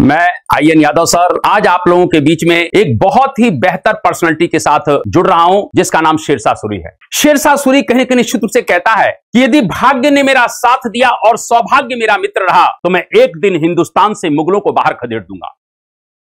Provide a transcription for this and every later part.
मैं I N Yadav sir आज आप लोगों के बीच में एक बहुत ही बेहतर पर्सनालिटी के साथ जुड़ रहा हूं जिसका नाम शेरशाह सूरी है शेरशाह सूरी कहीं कहीं निश्चित रूप से कहता है कि यदि भाग्य ने मेरा साथ दिया और सौभाग्य मेरा मित्र रहा तो मैं एक दिन हिंदुस्तान से मुगलों को बाहर खदेड़ दूंगा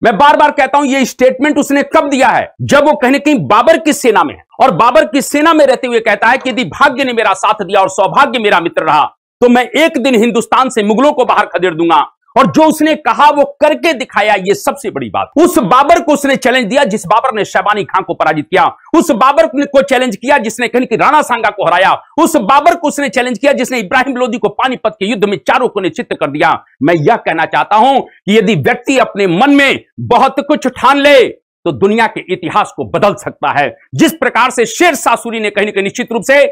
मैं बार बार कहता हूं ये स्टेटमेंट उसने कब दिया है जब वो कहीं कहीं बाबर की सेना में और बाबर की सेना में रहते हुए कहता है कि यदि भाग्य ने मेरा साथ दिया और सौभाग्य मेरा मित्र रहा तो मैं एक दिन हिंदुस्तान से मुगलों को बाहर खदेड़ दूंगा और जो उसने कहा वो करके दिखाया ये सबसे बड़ी बात उस बाबर को उसने चैलेंज दिया जिस बाबर ने शैबानी खान को पराजित किया उस बाबर को चैलेंज किया जिसने कहीं की राणा सांगा को हराया उस बाबर को उसने चैलेंज किया जिसने इब्राहिम लोधी को पानीपत के युद्ध में चारों को निश्चित कर दिया मैं यह कहना चाहता हूं कि यदि व्यक्ति अपने मन में बहुत कुछ ठान ले तो दुनिया के इतिहास को बदल सकता है जिस प्रकार से शेर सासुरी ने कहीं ना कहीं निश्चित रूप से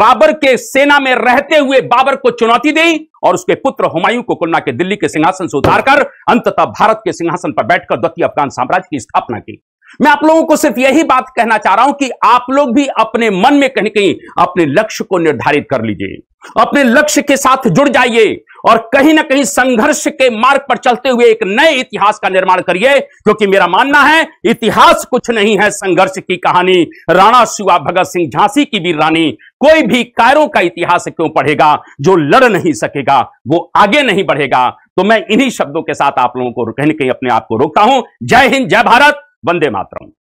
बाबर के सेना में रहते हुए बाबर को चुनौती दी और उसके पुत्र हुमायूं को कुलना के दिल्ली के सिंहासन से उतारकर अंततः भारत के सिंहासन पर बैठकर द्वितीय अफगान साम्राज्य की स्थापना की मैं आप लोगों को सिर्फ यही बात कहना चाह रहा हूं कि आप लोग भी अपने मन में कहीं कहीं अपने लक्ष्य को निर्धारित कर लीजिए अपने लक्ष्य के साथ जुड़ जाइए और कहीं ना कहीं संघर्ष के मार्ग पर चलते हुए एक नए इतिहास का निर्माण करिए क्योंकि मेरा मानना है इतिहास कुछ नहीं है संघर्ष की कहानी राणा शिवा भगत सिंह झांसी की वीर रानी कोई भी कायरों का इतिहास क्यों पढ़ेगा जो लड़ नहीं सकेगा वो आगे नहीं बढ़ेगा तो मैं इन्हीं शब्दों के साथ आप लोगों को कहीं ना कहीं अपने आप को रोकता हूं जय हिंद जय भारत वंदे मातरम